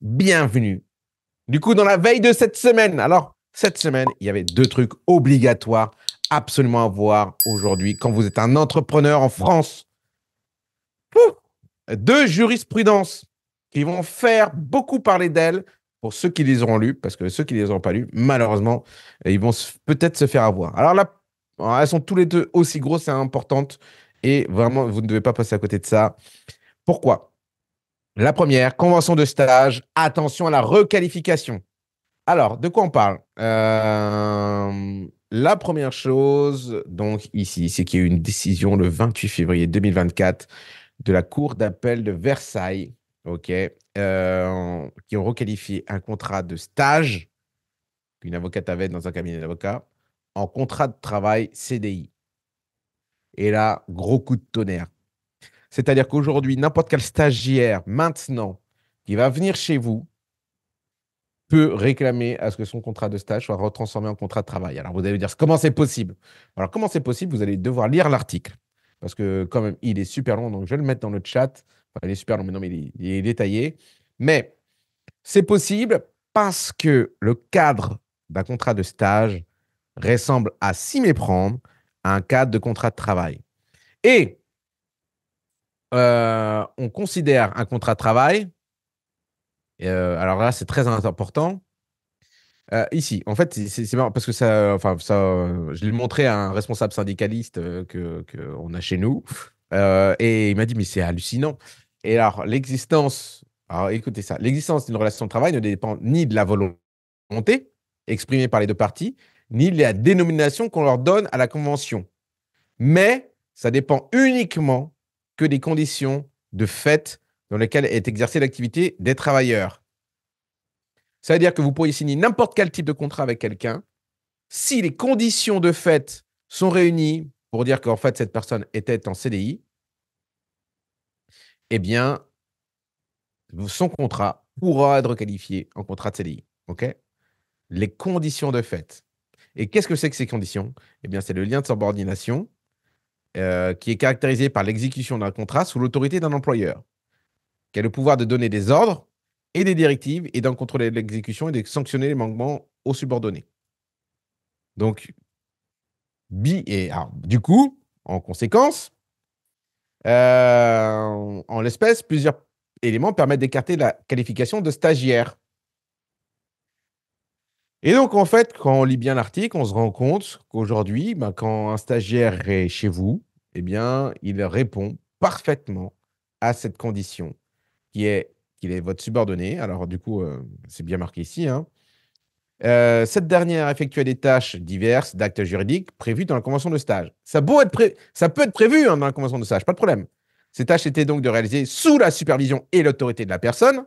bienvenue. Du coup, dans la veille de cette semaine, alors cette semaine, il y avait deux trucs obligatoires absolument à voir aujourd'hui quand vous êtes un entrepreneur en France. deux jurisprudences qui vont faire beaucoup parler d'elles pour ceux qui les auront lues, parce que ceux qui ne les auront pas lues, malheureusement, ils vont peut-être se faire avoir. Alors là, elles sont tous les deux aussi grosses et importantes, et vraiment, vous ne devez pas passer à côté de ça. Pourquoi la première, convention de stage, attention à la requalification. Alors, de quoi on parle euh, La première chose, donc ici, c'est qu'il y a eu une décision le 28 février 2024 de la Cour d'appel de Versailles, OK, euh, qui ont requalifié un contrat de stage qu'une avocate avait dans un cabinet d'avocats en contrat de travail CDI. Et là, gros coup de tonnerre. C'est-à-dire qu'aujourd'hui, n'importe quel stagiaire, maintenant, qui va venir chez vous, peut réclamer à ce que son contrat de stage soit retransformé en contrat de travail. Alors, vous allez me dire, comment c'est possible Alors, comment c'est possible Vous allez devoir lire l'article. Parce que, quand même, il est super long, donc je vais le mettre dans le chat. il est super long, mais non, mais il est, il est détaillé. Mais c'est possible parce que le cadre d'un contrat de stage ressemble à s'y méprendre à un cadre de contrat de travail. Et euh, on considère un contrat de travail. Euh, alors là, c'est très important. Euh, ici, en fait, c'est marrant parce que ça, enfin, ça, je l'ai montré à un responsable syndicaliste que qu'on a chez nous, et il m'a dit mais c'est hallucinant. Et alors l'existence, alors écoutez ça, l'existence d'une relation de travail ne dépend ni de la volonté exprimée par les deux parties, ni de la dénomination qu'on leur donne à la convention, mais ça dépend uniquement que des conditions de fait dans lesquelles est exercée l'activité des travailleurs. Ça veut dire que vous pourriez signer n'importe quel type de contrat avec quelqu'un. Si les conditions de fait sont réunies pour dire qu'en fait cette personne était en CDI, eh bien, son contrat pourra être qualifié en contrat de CDI. OK Les conditions de fait. Et qu'est-ce que c'est que ces conditions Eh bien, c'est le lien de subordination euh, qui est caractérisé par l'exécution d'un contrat sous l'autorité d'un employeur, qui a le pouvoir de donner des ordres et des directives et d'en contrôler l'exécution et de sanctionner les manquements aux subordonnés. Donc, et du coup, en conséquence, euh, en l'espèce, plusieurs éléments permettent d'écarter la qualification de stagiaire. Et donc, en fait, quand on lit bien l'article, on se rend compte qu'aujourd'hui, ben, quand un stagiaire est chez vous, eh bien, il répond parfaitement à cette condition qui est qu'il est votre subordonné. Alors, du coup, euh, c'est bien marqué ici. Hein. Euh, cette dernière effectuait des tâches diverses d'actes juridiques prévues dans la convention de stage. Ça, peut être prévu hein, dans la convention de stage, pas de problème. Ces tâches étaient donc de réaliser sous la supervision et l'autorité de la personne.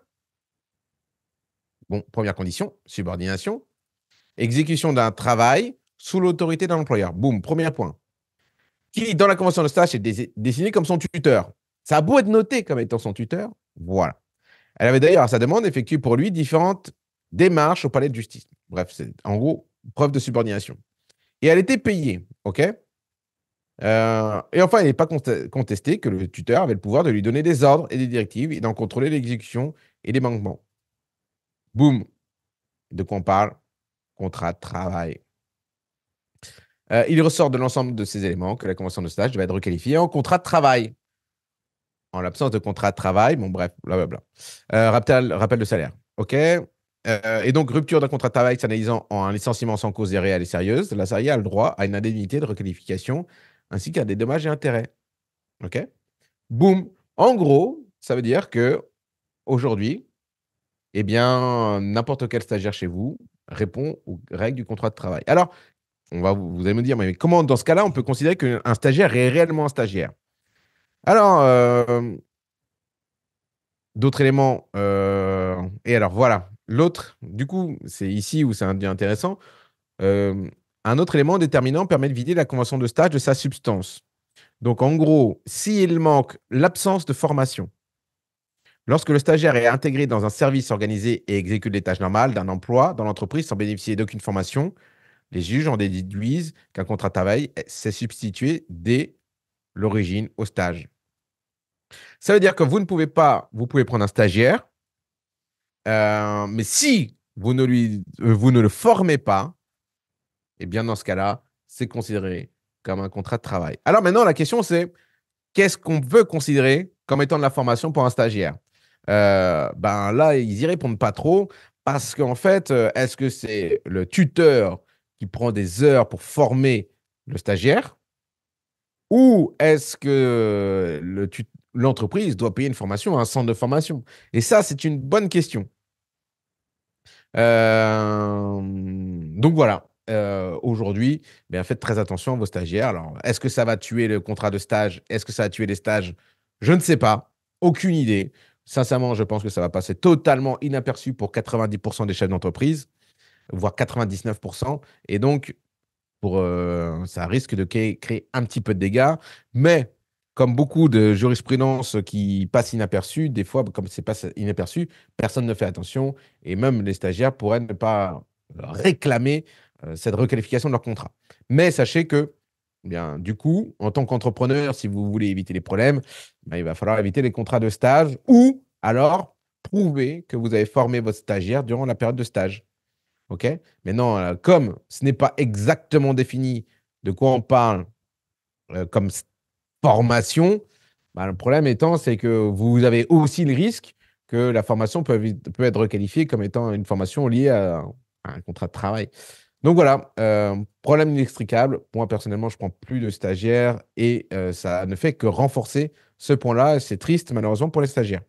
Bon, première condition, subordination. Exécution d'un travail sous l'autorité d'un employeur. Boum, premier point qui, dans la convention de stage, est désignée comme son tuteur. Ça a beau être noté comme étant son tuteur, voilà. Elle avait d'ailleurs, à sa demande, effectué pour lui différentes démarches au palais de justice. Bref, c'est en gros preuve de subordination. Et elle était payée, OK euh, Et enfin, il n'est pas contesté que le tuteur avait le pouvoir de lui donner des ordres et des directives et d'en contrôler l'exécution et les manquements. Boum De quoi on parle Contrat de travail. Euh, il ressort de l'ensemble de ces éléments que la convention de stage va être requalifiée en contrat de travail. En l'absence de contrat de travail, bon bref, blablabla. Euh, rappel, rappel de salaire. OK euh, et donc, rupture d'un contrat de travail s'analysant en un licenciement sans cause réelle et sérieuse, la salariée a le droit à une indemnité de requalification ainsi qu'à des dommages et intérêts. OK Boum En gros, ça veut dire que aujourd'hui, eh bien, n'importe quel stagiaire chez vous répond aux règles du contrat de travail. Alors, on va, vous allez me dire, mais comment dans ce cas-là, on peut considérer qu'un stagiaire est réellement un stagiaire Alors, euh, d'autres éléments. Euh, et alors, voilà. L'autre, du coup, c'est ici où c'est intéressant. Euh, un autre élément déterminant permet de vider la convention de stage de sa substance. Donc, en gros, s'il manque l'absence de formation, Lorsque le stagiaire est intégré dans un service organisé et exécute les tâches normales d'un emploi dans l'entreprise sans bénéficier d'aucune formation, les juges en déduisent qu'un contrat de travail s'est eh, substitué dès l'origine au stage. Ça veut dire que vous ne pouvez pas, vous pouvez prendre un stagiaire, euh, mais si vous ne, lui, euh, vous ne le formez pas, eh bien dans ce cas-là, c'est considéré comme un contrat de travail. Alors maintenant, la question c'est qu'est-ce qu'on veut considérer comme étant de la formation pour un stagiaire euh, Ben là, ils y répondent pas trop parce qu'en fait, est-ce que c'est le tuteur qui prend des heures pour former le stagiaire Ou est-ce que l'entreprise doit payer une formation, un centre de formation Et ça, c'est une bonne question. Euh, donc voilà. Euh, aujourd'hui, faites très attention à vos stagiaires. Alors, est-ce que ça va tuer le contrat de stage Est-ce que ça va tuer les stages Je ne sais pas. Aucune idée. Sincèrement, je pense que ça va passer totalement inaperçu pour 90% des chefs d'entreprise voire 99%. Et donc, pour, euh, ça risque de créer, un petit peu de dégâts. Mais comme beaucoup de jurisprudence qui passe inaperçue, des fois, comme c'est pas inaperçu, personne ne fait attention et même les stagiaires pourraient ne pas réclamer euh, cette requalification de leur contrat. Mais sachez que, eh bien, du coup, en tant qu'entrepreneur, si vous voulez éviter les problèmes, ben, il va falloir éviter les contrats de stage ou alors prouver que vous avez formé votre stagiaire durant la période de stage. OK Maintenant, euh, comme ce n'est pas exactement défini de quoi on parle euh, comme formation, bah, le problème étant, c'est que vous avez aussi le risque que la formation peut, peut être requalifiée comme étant une formation liée à, un contrat de travail. Donc voilà, euh, problème inextricable. Moi, personnellement, je prends plus de stagiaires et ça ne fait que renforcer ce point-là. C'est triste, malheureusement, pour les stagiaires.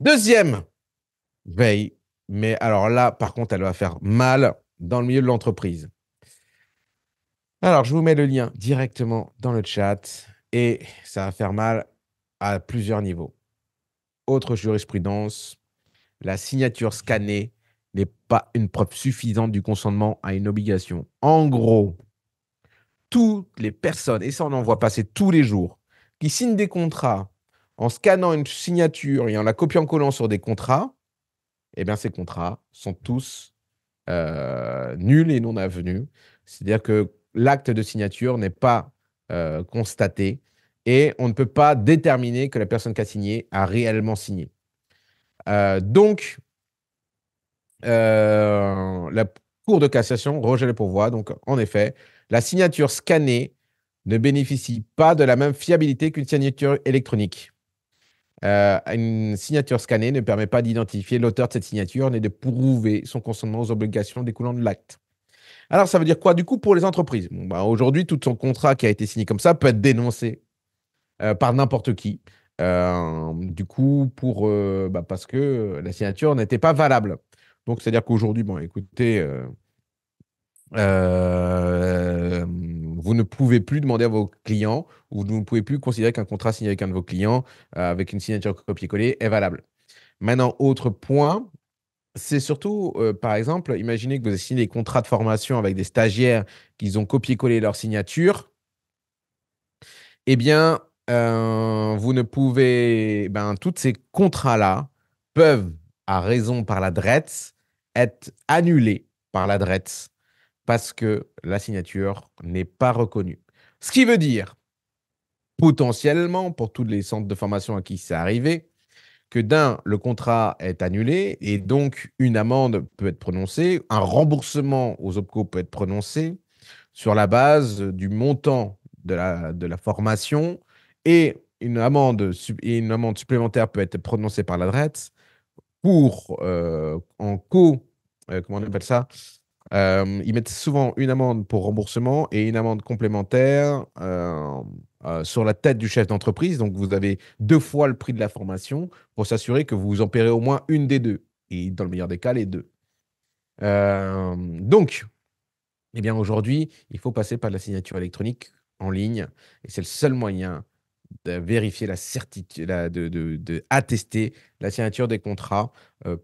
Deuxième veille mais alors là, par contre, elle va faire mal dans le milieu de l'entreprise. Alors, je vous mets le lien directement dans le chat et ça va faire mal à plusieurs niveaux. Autre jurisprudence, la signature scannée n'est pas une preuve suffisante du consentement à une obligation. En gros, toutes les personnes, et ça on en voit passer tous les jours, qui signent des contrats en scannant une signature et en la copiant-collant sur des contrats, eh bien, ces contrats sont tous euh, nuls et non avenus. C'est-à-dire que l'acte de signature n'est pas euh, constaté et on ne peut pas déterminer que la personne qui a signé a réellement signé. Euh, donc, la Cour de cassation rejette le pourvoi. Donc, en effet, la signature scannée ne bénéficie pas de la même fiabilité qu'une signature électronique. Euh, une signature scannée ne permet pas d'identifier l'auteur de cette signature ni de prouver son consentement aux obligations découlant de l'acte. Alors, ça veut dire quoi du coup pour les entreprises bah, Aujourd'hui, tout son contrat qui a été signé comme ça peut être dénoncé euh, par n'importe qui. Euh, du coup, pour, bah, parce que la signature n'était pas valable. Donc, c'est-à-dire qu'aujourd'hui, bon, écoutez, vous ne pouvez plus demander à vos clients ou vous ne pouvez plus considérer qu'un contrat signé avec un de vos clients euh, avec une signature copier collée est valable. Maintenant, autre point, c'est surtout, euh, par exemple, imaginez que vous avez signé des contrats de formation avec des stagiaires qui ont copié-collé leur signature. Eh bien, euh, vous ne pouvez. Ben, tous ces contrats-là peuvent, à raison par la DRETS, être annulés par la DRETS parce que la signature n'est pas reconnue. Ce qui veut dire, potentiellement, pour tous les centres de formation à qui c'est arrivé, que d'un, le contrat est annulé et donc une amende peut être prononcée, un remboursement aux OPCO peut être prononcé sur la base du montant de la, de la formation et une amende, une amende supplémentaire peut être prononcée par l'adresse pour euh, en co, euh, comment on appelle ça, euh, ils mettent souvent une amende pour remboursement et une amende complémentaire euh, euh, sur la tête du chef d'entreprise. Donc, vous avez deux fois le prix de la formation pour s'assurer que vous en paierez au moins une des deux. Et dans le meilleur des cas, les deux. donc, eh bien, aujourd'hui, il faut passer par la signature électronique en ligne. Et c'est le seul moyen de vérifier la certitude, de, attester la signature des contrats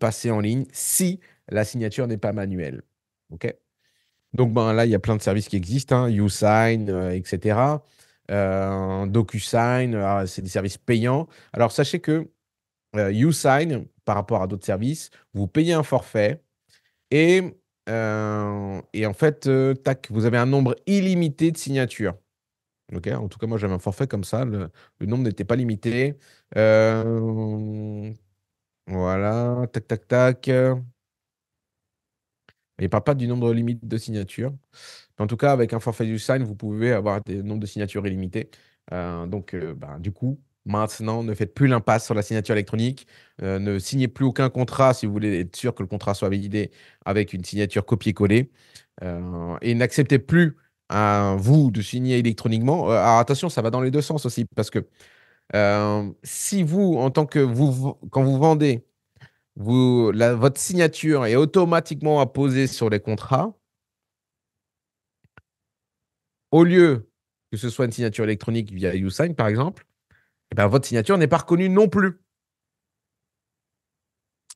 passés en ligne si la signature n'est pas manuelle. OK Donc ben, là, il y a plein de services qui existent, hein, YouSign, etc. Euh, euh, DocuSign, euh, ah, c'est des services payants. Alors sachez que YouSign, par rapport à d'autres services, vous payez un forfait et, et en fait, tac, vous avez un nombre illimité de signatures. Okay en tout cas, moi, j'avais un forfait comme ça. Le, nombre n'était pas limité. voilà. Tac, tac, tac. Il ne parle pas du nombre limite de signatures. En tout cas, avec un forfait du sign, vous pouvez avoir des nombres de signatures illimités. Euh, donc, euh, ben, du coup, maintenant, ne faites plus l'impasse sur la signature électronique. Euh, ne signez plus aucun contrat si vous voulez être sûr que le contrat soit validé avec une signature copier-coller. et n'acceptez plus, à vous, de signer électroniquement. Alors, attention, ça va dans les deux sens aussi, parce que si vous, en tant que vous, quand vous vendez votre signature est automatiquement apposée sur les contrats, au lieu que ce soit une signature électronique via YouSign, par exemple, eh ben, votre signature n'est pas reconnue non plus.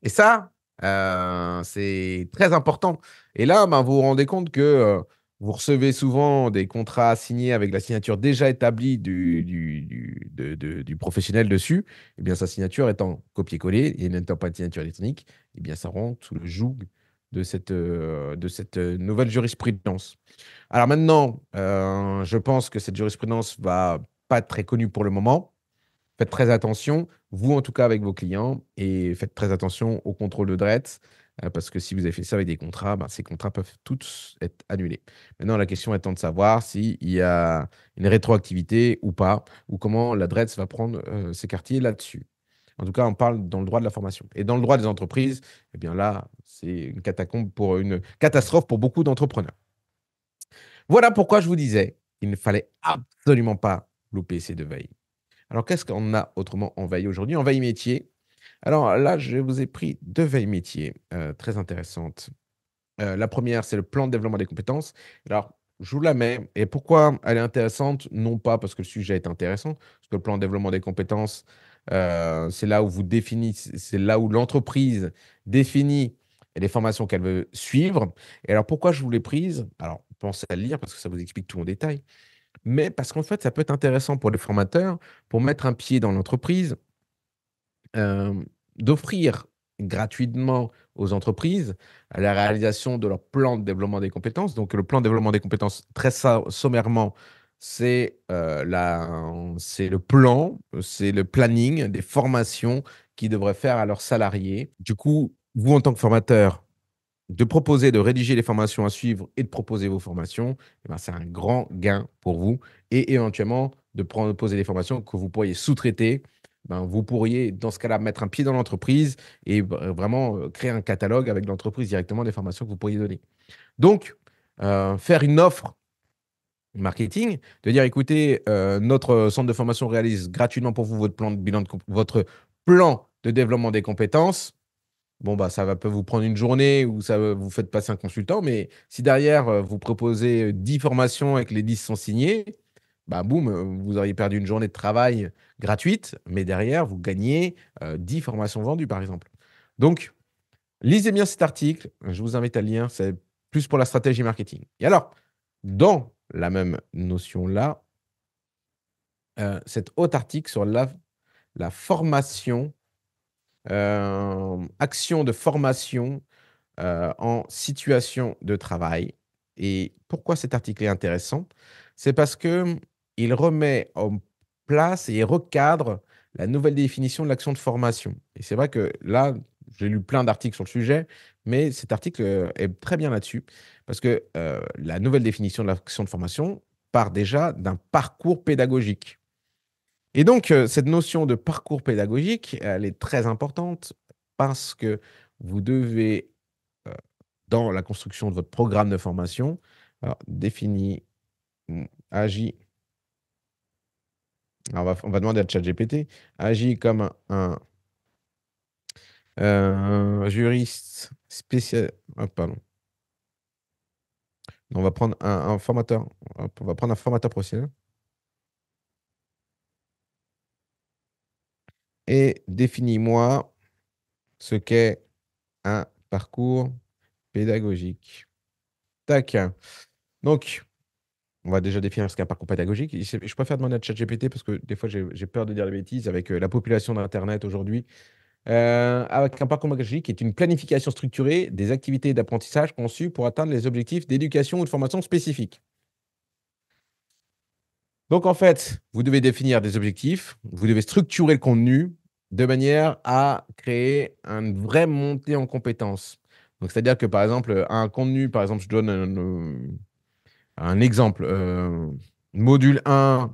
Et ça, euh, c'est très important. Et là, ben, vous vous rendez compte que euh, vous recevez souvent des contrats signés avec la signature déjà établie du, du, professionnel dessus. Et eh bien, sa signature étant copier-coller et n'étant pas de signature électronique, et eh bien, ça rentre sous le joug de cette, euh, de cette euh, nouvelle jurisprudence. Alors maintenant, euh, je pense que cette jurisprudence va pas être très connue pour le moment. Faites très attention, vous en tout cas avec vos clients, et faites très attention au contrôle de DRETS. Euh, parce que si vous avez fait ça avec des contrats, ben, ces contrats peuvent tous être annulés. Maintenant, la question étant de savoir s'il y a une rétroactivité ou pas, ou comment la va prendre ses euh, quartiers là-dessus. En tout cas, on parle dans le droit de la formation. Et dans le droit des entreprises, eh bien là, c'est une catastrophe pour beaucoup d'entrepreneurs. Voilà pourquoi je vous disais, qu'il ne fallait absolument pas louper ces deux veilles. Alors, qu'est-ce qu'on a autrement envahi aujourd'hui En métier, alors euh, là, je vous ai pris deux veilles métiers euh, très intéressantes. Euh, la première, c'est le plan de développement des compétences. Alors, je vous la mets. Et pourquoi elle est intéressante Non pas parce que le sujet est intéressant, parce que le plan de développement des compétences, c'est là où vous définissez, c'est là où l'entreprise définit les formations qu'elle veut suivre. Et alors, pourquoi je vous l'ai prise Alors, pensez à lire parce que ça vous explique tout en détail. Mais parce qu'en fait, ça peut être intéressant pour les formateurs, pour mettre un pied dans l'entreprise, d'offrir gratuitement aux entreprises la réalisation de leur plan de développement des compétences. Donc, le plan de développement des compétences, très sommairement, c'est euh, le plan, c'est le planning des formations qu'ils devraient faire à leurs salariés. Du coup, vous, en tant que formateur, de proposer, de rédiger les formations à suivre et de proposer vos formations, eh ben, c'est un grand gain pour vous et éventuellement de proposer des formations que vous pourriez sous-traiter ben, vous pourriez, dans ce cas-là, mettre un pied dans l'entreprise et euh, vraiment euh, créer un catalogue avec l'entreprise directement des formations que vous pourriez donner. Donc, euh, faire une offre marketing, de dire, écoutez, notre centre de formation réalise gratuitement pour vous votre plan de, bilan de votre plan de développement des compétences. Bon, bah, ça va, peut vous prendre une journée ou ça vous faites passer un consultant, mais si derrière, vous proposez 10 formations et que les 10 sont signées, bah boum, euh, vous auriez perdu une journée de travail gratuite, mais derrière, vous gagnez 10 euh, formations vendues, par exemple. Donc, lisez bien cet article. Je vous invite à le lire. C'est plus pour la stratégie marketing. Et alors, dans la même notion-là, euh, cet autre article sur la, formation, euh, action de formation en situation de travail. Et pourquoi cet article est intéressant C'est parce que il remet en place et recadre la nouvelle définition de l'action de formation. Et c'est vrai que là, j'ai lu plein d'articles sur le sujet, mais cet article euh, est très bien là-dessus, parce que euh, la nouvelle définition de l'action de formation part déjà d'un parcours pédagogique. Et donc, euh, cette notion de parcours pédagogique, elle est très importante parce que vous devez, dans la construction de votre programme de formation, définir, hmm, agir on, va, demander à ChatGPT. Agit comme un, euh, juriste spécial. Ah, on va prendre un, formateur. on va prendre un formateur professionnel. Et définis-moi ce qu'est un parcours pédagogique. Tac. Donc, on va déjà définir ce qu'est un parcours pédagogique. Je préfère demander à ChatGPT parce que des fois, j'ai peur de dire des bêtises avec euh, la population d'Internet aujourd'hui. Euh, avec un parcours pédagogique est une planification structurée des activités d'apprentissage conçues pour atteindre les objectifs d'éducation ou de formation spécifiques. Donc, en fait, vous devez définir des objectifs, vous devez structurer le contenu de manière à créer une vraie montée en compétences. Donc, c'est-à-dire que, par exemple, un contenu, par exemple, je donne un exemple, euh, module 1,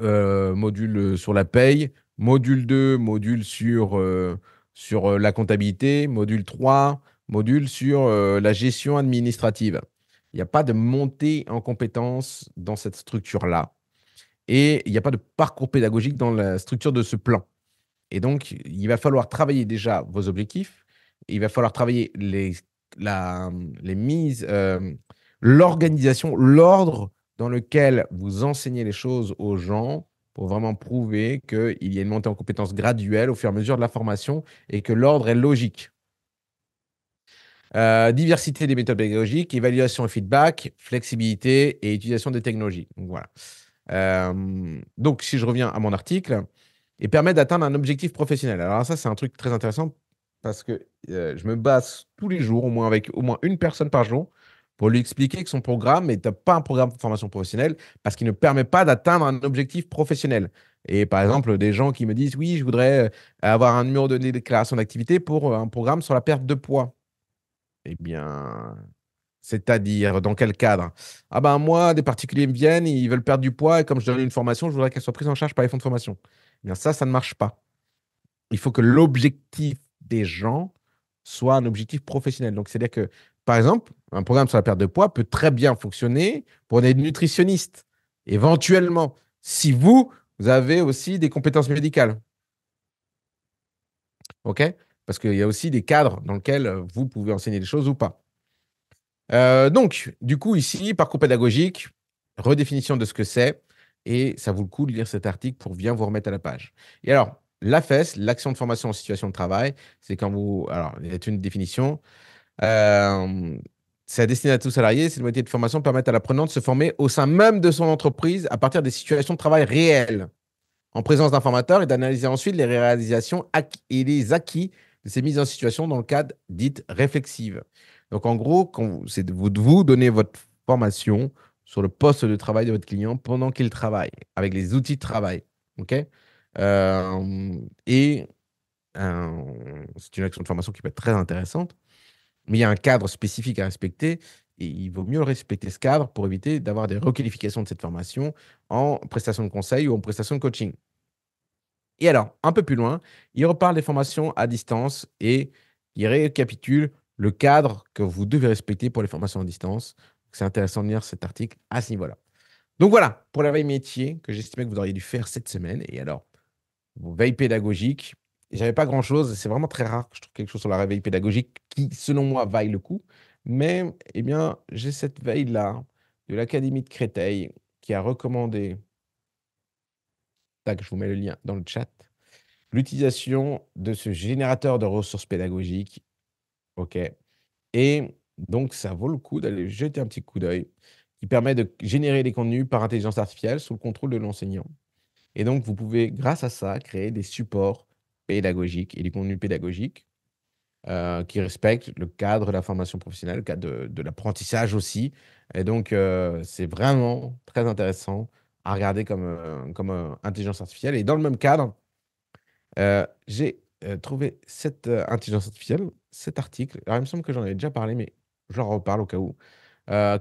euh, module euh, sur la paye, module 2, module sur, sur la comptabilité, module 3, module sur la gestion administrative. Il n'y a pas de montée en compétences dans cette structure-là. Et il n'y a pas de parcours pédagogique dans la structure de ce plan. Et donc, il va falloir travailler déjà vos objectifs. Il va falloir travailler les, les mises, l'organisation, l'ordre dans lequel vous enseignez les choses aux gens pour vraiment prouver qu'il y a une montée en compétences graduelle au fur et à mesure de la formation et que l'ordre est logique. Euh, diversité des méthodes pédagogiques, évaluation et feedback, flexibilité et utilisation des technologies. Donc, voilà. Euh, donc, si je reviens à mon article, et permet d'atteindre un objectif professionnel. Alors ça, c'est un truc très intéressant parce que euh, je me base tous les jours, au moins avec au moins une personne par jour, pour lui expliquer que son programme n'est pas un programme de formation professionnelle parce qu'il ne permet pas d'atteindre un objectif professionnel. Et par exemple, des gens qui me disent Oui, je voudrais euh, avoir un numéro de déclaration d'activité pour euh, un programme sur la perte de poids. Eh bien, c'est-à-dire dans quel cadre Ah ben moi, des particuliers me viennent, ils veulent perdre du poids et comme je donne une formation, je voudrais qu'elle soit prise en charge par les fonds de formation. Eh bien, ça, ça ne marche pas. Il faut que l'objectif des gens soit un objectif professionnel. Donc, c'est-à-dire que par exemple, un programme sur la perte de poids peut très bien fonctionner pour des nutritionniste, éventuellement, si vous, vous avez aussi des compétences médicales. OK Parce qu'il y a aussi des cadres dans lesquels euh, vous pouvez enseigner des choses ou pas. Euh, donc, du coup, ici, parcours pédagogique, redéfinition de ce que c'est. Et ça vaut le coup de lire cet article pour bien vous remettre à la page. Et alors, la FES, l'action de formation en situation de travail, c'est quand vous. Alors, il y a une définition. Euh, c'est destiné à tous salariés. Ces modalités de formation permettent à l'apprenant de se former au sein même de son entreprise à partir des situations de travail réelles, en présence d'un formateur et d'analyser ensuite les réalisations et les acquis de ces mises en situation dans le cadre dite réflexive. Donc, en gros, c'est de vous, donner votre formation sur le poste de travail de votre client pendant qu'il travaille, avec les outils de travail. OK euh, Et euh, c'est une action de formation qui peut être très intéressante. Mais il y a un cadre spécifique à respecter et il vaut mieux respecter ce cadre pour éviter d'avoir des requalifications de cette formation en prestation de conseil ou en prestation de coaching. Et alors, un peu plus loin, il reparle des formations à distance et il récapitule le cadre que vous devez respecter pour les formations à distance. C'est intéressant de lire cet article à ce niveau-là. Donc voilà, pour la veille métier que j'estimais que vous auriez dû faire cette semaine. Et alors, veille pédagogique, j'avais pas grand-chose. C'est vraiment très rare que je trouve quelque chose sur la réveil pédagogique qui, selon moi, vaille le coup. Mais eh bien, j'ai cette veille-là de l'Académie de Créteil qui a recommandé, tac, je vous mets le lien dans le chat, l'utilisation de ce générateur de ressources pédagogiques. OK. Et donc, ça vaut le coup d'aller jeter un petit coup d'œil qui permet de générer des contenus par intelligence artificielle sous le contrôle de l'enseignant. Et donc, vous pouvez, grâce à ça, créer des supports pédagogiques et les contenus pédagogiques euh, qui respecte le cadre de la formation professionnelle, le cadre de, l'apprentissage aussi. Et donc, euh, c'est vraiment très intéressant à regarder comme, euh, intelligence artificielle. Et dans le même cadre, j'ai trouvé cette intelligence artificielle, cet article. Alors, il me semble que j'en avais déjà parlé, mais je reparle au cas où.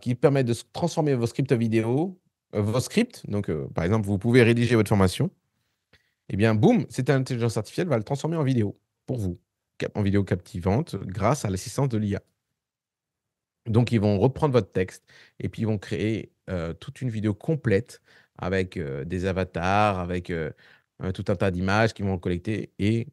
qui permet de transformer vos scripts vidéo, vos scripts. Donc, par exemple, vous pouvez rédiger votre formation eh bien, boum, cette intelligence artificielle va le transformer en vidéo pour vous, en vidéo captivante grâce à l'assistance de l'IA. Donc, ils vont reprendre votre texte et puis ils vont créer euh, toute une vidéo complète avec euh, des avatars, avec euh, tout un tas d'images qu'ils vont collecter et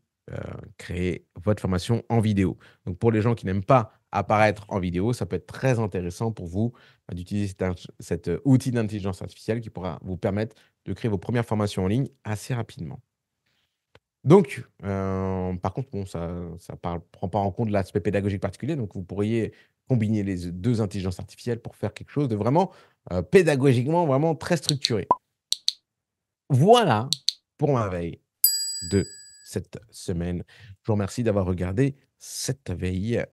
créer votre formation en vidéo. Donc, pour les gens qui n'aiment pas apparaître en vidéo, ça peut être très intéressant pour vous bah, d'utiliser cet outil d'intelligence artificielle qui pourra vous permettre de créer vos premières formations en ligne assez rapidement. Donc, euh, par contre, ça ne prend pas en compte l'aspect pédagogique particulier, donc vous pourriez combiner les deux intelligences artificielles pour faire quelque chose de vraiment euh, pédagogiquement, vraiment très structuré. Voilà pour ma veille de cette semaine. Je vous remercie d'avoir regardé cette veille